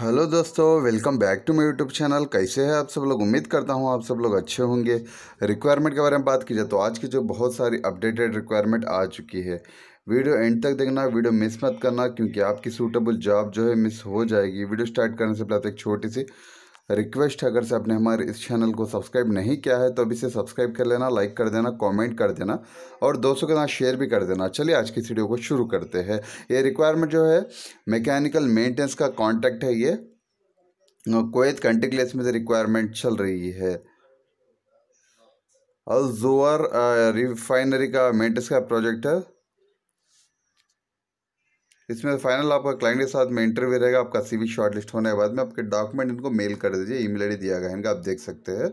hello दोस्तों welcome back to my YouTube channel कैसे हैं आप सब लोग उम्मीद करता हूं आप सब लोग अच्छे होंगे रिक्वायरमेंट के बारे में बात की जाए तो आज की जो बहुत सारी अपडेटेड रिक्वायरमेंट आ चुकी है वीडियो एंड तक देखना वीडियो मिस मत करना क्योंकि आपकी सूटेबल जॉब जो है मिस हो जाएगी वीडियो स्टार्ट करने से पहले तो एक छोटी सी रिक्वेस्ट है अगर से आपने हमारे इस चैनल को सब्सक्राइब नहीं किया है तो अभी से सब्सक्राइब कर लेना लाइक कर देना कमेंट कर देना और दोस्तों के साथ शेयर भी कर देना चलिए आज की वीडियो को शुरू करते हैं ये रिक्वायरमेंट जो है मैकेनिकल मेंटेनेंस का कॉन्ट्रैक्ट है ये कोत कंट्री के में रिक्वायरमेंट चल रही है जोअर रिफाइनरी का मेंटेनेंस का प्रोजेक्ट है इसमें फाइनल आपका क्लाइंट के साथ में इंटरव्यू रहेगा आपका सीवी शॉर्ट लिस्ट होने के बाद में आपके डॉक्यूमेंट इनको मेल कर दीजिए ईमेल आई दिया गया इनका आप देख सकते हैं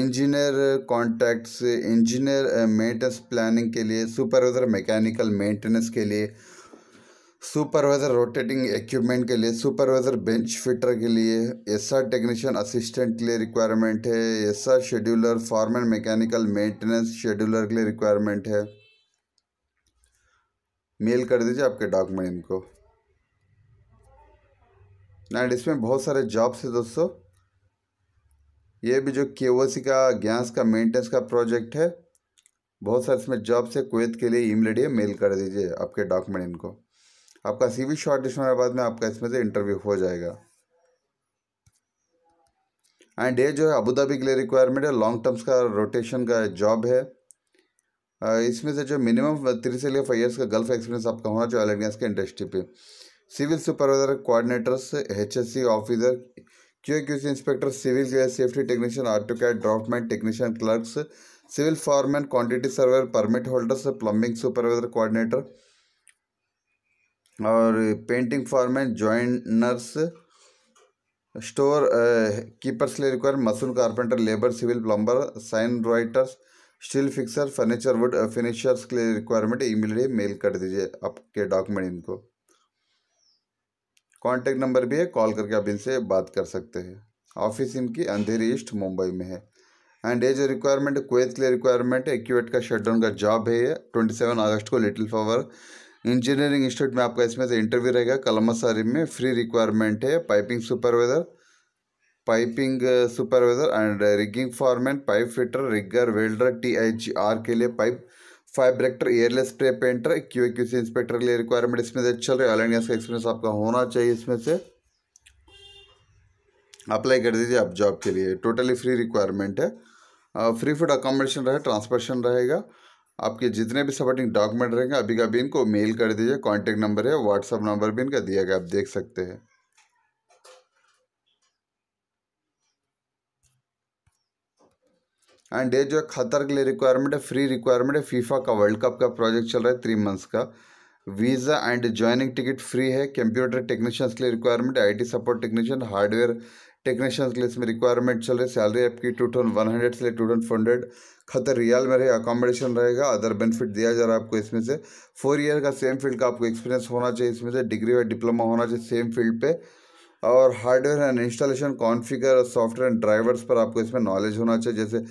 engineer contacts engineer maintenance planning के लिए सुपरवाइजर मैकेनिकल मेंटेनेंस के लिए सुपरवाइजर रोटेटिंग इक्विपमेंट के लिए सुपरवाइजर बेंच फिटर के लिए एसआर टेक्नीशियन असिस्टेंट के लिए रिक्वायरमेंट है SR scheduler former mechanical maintenance scheduler के लिए रिक्वायरमेंट है मेल कर दीजिए आपके डॉक्यूमेंट इनको एंड इसमें बहुत सारे जॉब्स है दोस्तों ये भी जो के का गैस का मेंटेनेंस का प्रोजेक्ट है बहुत सारे इसमें जॉब्स है कुवैत के लिए ईमेल आई मेल कर दीजिए आपके डॉक्यूमेंट इनको आपका सीवी शॉर्ट लिस्ट होने के बाद में आपका इसमें से इंटरव्यू हो जाएगा एंड ये जो है अबू धाबी के लिए रिक्वायरमेंट है लॉन्ग टर्म्स का रोटेशन का जॉब है इसमें से जो मिनिमम थ्री से लेकर फाइव ईयर्स का गल्फ एक्सपीरियंस आपका होना चाहिए ऑयल एंड गैस के इंडस्ट्री पे civil supervisor coordinators H S C officer Q Q inspector civil safety technician AutoCAD CAD draftsman technician clerks civil foreman quantity surveyor permit holders plumbing supervisor coordinator और painting foreman joiners store keepers के लिए require mason carpenter labour civil plumber sign writers steel fixer furniture wood finishers के लिए requirement ई mail कर दीजिए आपके document इनको contact number भी है कॉल करके आप इनसे बात कर सकते हैं ऑफिस इनकी अंधेरी ईस्ट मुंबई में है एंड एज रिक्वायरमेंट कोत के लिए रिक्वायरमेंट है एक्यूएट का शटडाउन का जॉब है ये ट्वेंटी सेवन अगस्त को लिटिल फॉवर इंजीनियरिंग इंस्टीट्यूट में आपका इसमें से इंटरव्यू रहेगा कलमसारी में फ्री रिक्वायरमेंट है piping supervisor piping supervisor and rigging foreman pipe fitter rigger welder T H R के लिए pipe fabricator airless spray painter Q Q C inspector के लिए रिक्वायरमेंट इसमें से चल रहे ऑल इंडिया का एक्सपीरियंस आपका होना चाहिए इसमें से अप्लाई कर दीजिए आप जॉब के लिए टोटली फ्री रिक्वायरमेंट है फ्री फूड अकोमोडेशन रहे ट्रांसपोर्टेशन रहेगा आपके जितने भी सपोर्टिंग डॉक्यूमेंट रहेंगे अभी का भी इनको मेल कर दीजिए कॉन्टैक्ट नंबर है व्हाट्सअप नंबर भी इनका दिया गया आप देख सकते हैं एंड ये जो है खतर के लिए रिक्वायरमेंट है फ्री रिक्वायरमेंट है फीफा का वर्ल्ड कप का प्रोजेक्ट चल रहा है थ्री मंथ्स का visa and joining ticket free है कंप्यूटर टेक्नीशियंस के लिए रिक्वायरमेंट है I support technician hardware technicians के लिए इसमें रिक्वायरमेंट चल रही है सैलरी आपकी टू थाउजेंड वन हंड्रेड से two thousand hundred Qatar riyal में रहे अकोमोडेशन रहेगा अदर बेनिफिट दिया जा रहा है आपको इसमें से फोर ईयर का सेम फील्ड का आपको एक्सपीरियंस होना चाहिए इसमें से डिग्री और डिप्लोमा होना चाहिए सेम फील्ड पे और hardware and installation configure software and drivers पर आपको इसमें नॉलेज होना चाहिए जैसे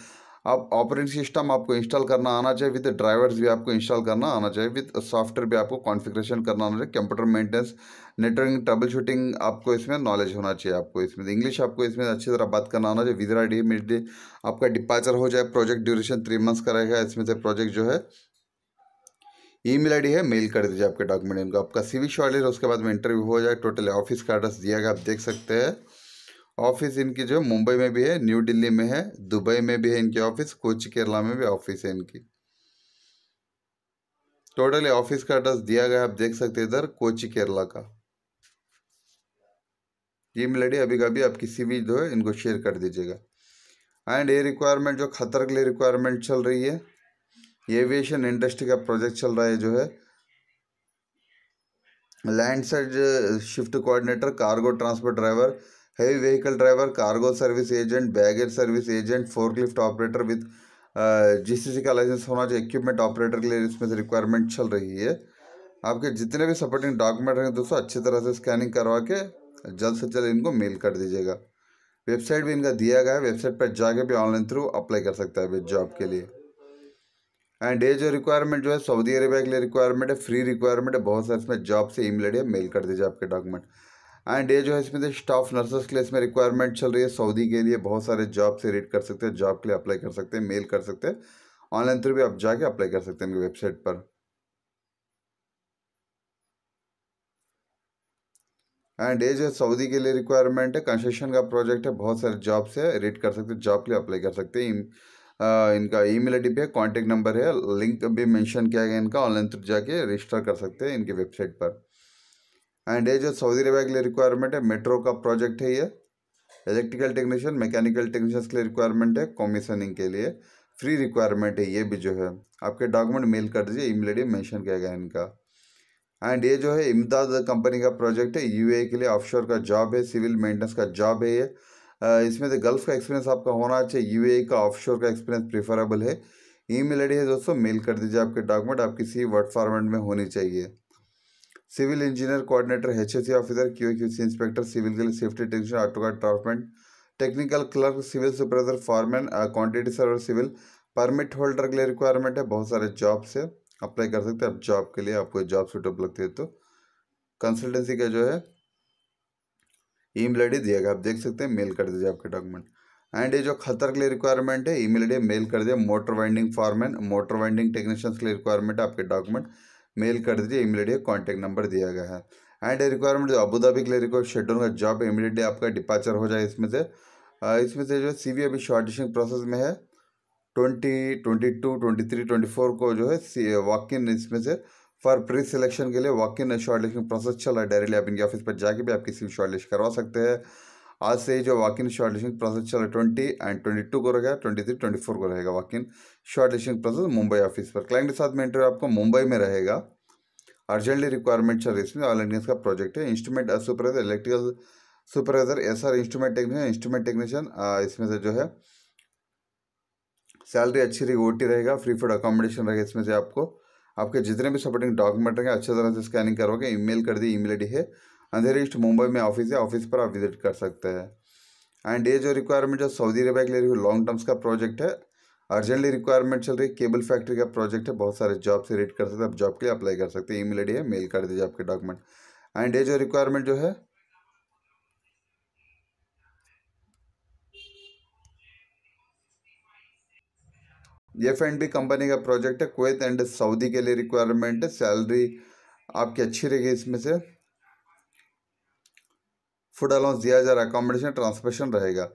आप ऑपरेटिंग सिस्टम आपको इंस्टॉल करना आना चाहिए विद ड्राइवर्स भी आपको इंस्टॉल करना आना चाहिए विद सॉफ्टवेयर भी आपको कॉन्फ़िगरेशन करना आना चाहिए computer maintenance networking troubleshooting आपको इसमें नॉलेज होना चाहिए आपको इसमें इंग्लिश आपको इसमें अच्छी तरह बात करना आना चाहिए विदरा डी मिड डे आपका डिपार्चर हो जाए प्रोजेक्ट ड्यूरेशन थ्री मंथ्स का रहेगा इसमें से प्रोजेक्ट जो है आई डी है मेल कर दीजिए आपके डॉक्यूमेंट इनको आपका सी शॉर्ट है उसके बाद में इंटरव्यू हो जाए टोटल ऑफिस का एड्रेस दिया गया आप देख सकते हैं ऑफिस इनकी जो मुंबई में भी है न्यू दिल्ली में है दुबई में भी है इनकी ऑफिस कोच केरला में भी ऑफिस है इनकी टोटली ऑफिस का एड्रेस दिया गया आप देख सकते हैं इधर कोची केरला का ये मिलेडी अभी कभी आप किसी भी जो है इनको शेयर कर दीजिएगा एंड ये रिक्वायरमेंट जो खतर के लिए रिक्वायरमेंट चल रही है एविएशन इंडस्ट्री का प्रोजेक्ट चल रहा है जो है land side shift coordinator cargo transport driver heavy vehicle driver, cargo service agent, baggage service agent, operator with जिस जीसीसी का लाइसेंस होना चाहिए इक्विपमेंट ऑपरेटर के लिए इसमें से रिक्वायरमेंट चल रही है आपके जितने भी सपोर्टिंग डॉक्यूमेंट रहेंगे दोस्तों अच्छी तरह से स्कैनिंग करवा के जल्द से जल्द इनको मेल कर दीजिएगा वेबसाइट भी इनका दिया गया है वेबसाइट पर जाके भी ऑनलाइन थ्रू अप्लाई कर सकता है जॉब के लिए एंड ये जो रिक्वायरमेंट जो है सऊदी अरेबिया के लिए रिक्वायरमेंट है फ्री रिक्वायरमेंट है बहुत सारे इसमें जॉब से ई है मेल कर दीजिए आपके डॉक्यूमेंट एंड ये जो है इसमें से स्टाफ नर्सेस के लिए इसमें रिक्वायरमेंट चल रही है सऊदी के लिए बहुत सारे जॉब से रीड कर सकते हैं जॉब के लिए अप्लाई कर सकते हैं मेल कर सकते हैं ऑनलाइन थ्रू भी आप जाके अप्लाई कर सकते हैं इनकी वेबसाइट पर एंड ये जो है सऊदी के लिए रिक्वायरमेंट है कंस्ट्रक्शन का प्रोजेक्ट है बहुत सारे जॉब से रीड कर सकते हैं जॉब के लिए अप्लाई कर सकते हैं आ, इनका ईमेल आईडी पे कॉन्टेक्ट नंबर है लिंक भी मैंशन किया गया इनका ऑनलाइन थ्रू जाके रजिस्टर कर सकते हैं इनके वेबसाइट पर एंड ये जो सऊदी अरबिया के लिए रिक्वायरमेंट है मेट्रो का प्रोजेक्ट है ये इलेक्ट्रिकल टेक्नीशियन मैकेनिकल टेक्नीशियंस के लिए रिक्वायरमेंट है कमीशनिंग के लिए फ्री रिक्वायरमेंट है ये भी जो है आपके डॉक्यूमेंट मेल कर दीजिए ईमेल आई मेंशन किया गया इनका एंड ये जो है इमदाद कंपनी का प्रोजेक्ट है यू के लिए ऑफ का जॉब है सिविल मेंटेनेंस का जॉब है ये इसमें से गल्फ का एक्सपीरियंस आपका होना चाहिए यू का ऑफ का एक्सपीरियंस प्रेफरेबल है ईमेल आईडी है दोस्तों मेल कर दीजिए आपके डॉक्यूमेंट आपकी सी वर्ड फॉर्मेट में होनी चाहिए civil engineer coordinator H officer Q inspector civil के लिए सेफ्टी टेक्नीशियन ऑटो का technical clerk civil supervisor foreman quantity surveyor civil permit holder के लिए रिक्वायरमेंट है बहुत सारे जॉब से अप्लाई कर सकते हैं आप जॉब के लिए आपको जॉब सूटेबल लगती है तो कंसल्टेंसी का जो है ई मेल आई दिया गया आप देख सकते हैं मेल कर दीजिए आपके डॉक्यूमेंट एंड ये जो खतर के लिए रिक्वायरमेंट है ई आई डी मेल कर दिया motor winding foreman motor winding technicians के लिए रिक्वायरमेंट है आपके डॉक्यूमेंट मेल कर दीजिए इमीडिएट ये कॉन्टैक्ट नंबर दिया गया है एंड रिक्वायरमेंट जो अबू धाबी के लिए रिक्वायर शेड्यूल का जॉब इमीडिएटली आपका डिपाचर हो जाए इसमें से इसमें से जो सी वी अभी शॉर्टिशिंग प्रोसेस में है twenty twenty two twenty three twenty four को जो है सी वॉक इन इसमें से फॉर प्री सिलेक्शन के लिए walk in short listing process चल रहा है डायरेक्टली आप इनके ऑफिस पर जाके भी आप किसी भी शॉर्ट लिस्ट करवा सकते हैं आज से जो वाकिन शॉर्ट लिस्टिंग प्रोसेस चल रहा है ट्वेंटी एंड ट्वेंटी टू को रहेगा ट्वेंटी थ्री ट्वेंटी फोर को रहेगा walk in short listing process Mumbai office पर क्लाइंट के साथ में इंटरव्यू आपको मुंबई में रहेगा अर्जेंटली रिक्वायरमेंट चल रही है इसमें ऑल इंडियंस का प्रोजेक्ट है instrument supervisor electrical supervisor S R instrument technician instrument technician इसमें से जो है सैलरी अच्छी रही ओटी रहेगा फ्री फूड अकोमोडेशन रहेगा इसमें से आपको आपके जितने भी सपोर्टिंग डॉक्यूमेंट रहेंगे अच्छे तरह से स्कैनिंग करवाओगे ईमेल कर दी ईमेल आईडी है अंधेरी ईस्ट मुंबई में ऑफिस है ऑफिस पर आप विजिट कर सकते हैं एंड ये जो रिक्वायरमेंट जो सऊदी अरबिया के लिए लॉन्ग टर्म्स का प्रोजेक्ट है अर्जेंटली रिक्वायरमेंट चल रही है केबल फैक्ट्री का प्रोजेक्ट है बहुत सारे जॉब से रेड कर सकते हैं आप जॉब के लिए अप्लाई कर सकते हैं ईमेल आई है मेल कर दीजिए आपके डॉक्यूमेंट एंड ये जो रिक्वायरमेंट जो है एफ एंड बी कंपनी का प्रोजेक्ट है कुवैत एंड सऊदी के लिए रिक्वायरमेंट है सैलरी आपकी अच्छी रहेगी इसमें से फूड अलाउंस दिया जा रहा है अकोमोडेशन ट्रांसपोर्टेशन रहेगा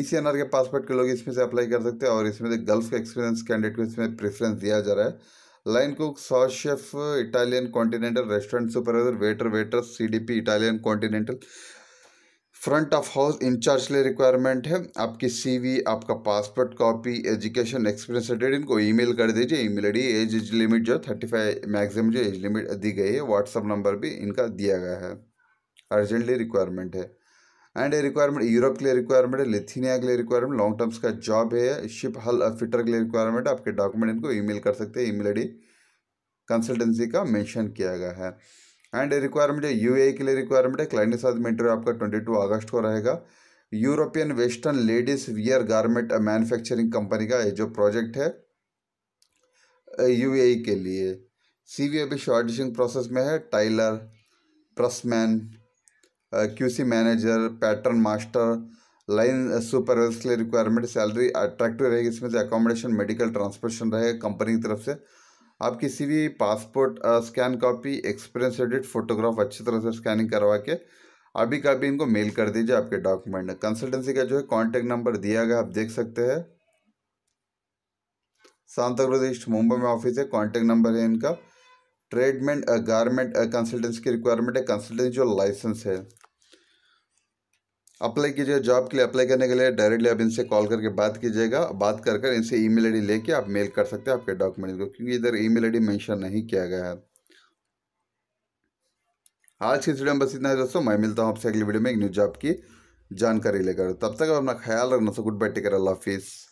ई सी एन आर के पासपोर्ट के लोग इसमें से अप्लाई कर सकते हैं और इसमें से गल्फ एक्सपीरियंस कैंडिडेट को इसमें प्रेफरेंस दिया जा रहा है line cook sauce chef Italian continental restaurant supervisor waiter waiter C D P Italian continental front of house incharge के लिए रिक्वायरमेंट है आपकी सीवी आपका passport copy education experience related इनको ईमेल कर दीजिए ईमेल डी एज लिमिट जो thirty five maximum जो एज लिमिट दी गई है व्हाट्सअप नंबर भी इनका दिया गया है अर्जेंटली रिक्वायरमेंट है एंड ये रिक्वायरमेंट यूरोप के लिए रिक्वायरमेंट है लिथिनिया के लिए रिक्वायरमेंट लॉन्ग टर्म्स का जॉब है शिप हल फिटर के लिए रिक्वायरमेंट आपके डॉक्यूमेंट इनको ईमेल कर सकते हैं ईमेल आईडी कंसल्टेंसी का मेंशन किया गया है एंड रिक्वायरमेंट है यू के लिए रिक्वायरमेंट है क्लाइंट के साथ इंटरव्यू आपका ट्वेंटी टू अगस्त को रहेगा European western ladies wear garment manufacturing company का ये जो प्रोजेक्ट है यू के लिए सी वी अभी शॉर्टिशिंग प्रोसेस में है tailor pressman QC manager pattern master line supervisor के लिए रिक्वायरमेंट सैलरी अट्रैक्टिव रहेगी इसमें से अकोमोडेशन मेडिकल ट्रांसपोर्टेशन रहेगा कंपनी की तरफ से आप किसी भी passport scan copy experience edit photograph अच्छी तरह से स्कैनिंग करवा के अभी का भी इनको मेल कर दीजिए आपके डॉक्यूमेंट कंसल्टेंसी का जो है कॉन्टैक्ट नंबर दिया गया आप देख सकते हैं सांता प्रदेश मुंबई में ऑफिस है कॉन्टैक्ट नंबर है इनका ट्रेडमेंट गारमेंट कंसल्टेंसी की रिक्वायरमेंट है कंसल्टेंसी जो लाइसेंस है अप्लाई कीजिए जॉब के लिए अप्लाई करने के लिए डायरेक्टली आप इनसे कॉल करके बात कीजिएगा बात कर कर इनसे ईमेल आईडी लेके आप मेल कर सकते हैं आपके डॉक्यूमेंट को क्योंकि इधर ईमेल आईडी मेंशन नहीं किया गया है आज की वीडियो में बस इतना है दोस्तों मैं मिलता हूँ आपसे अगली वीडियो में एक न्यू जॉब की जानकारी लेकर तब तक अपना ख्याल रखना सो गुड बाय टेकर अल्लाह हाफिज़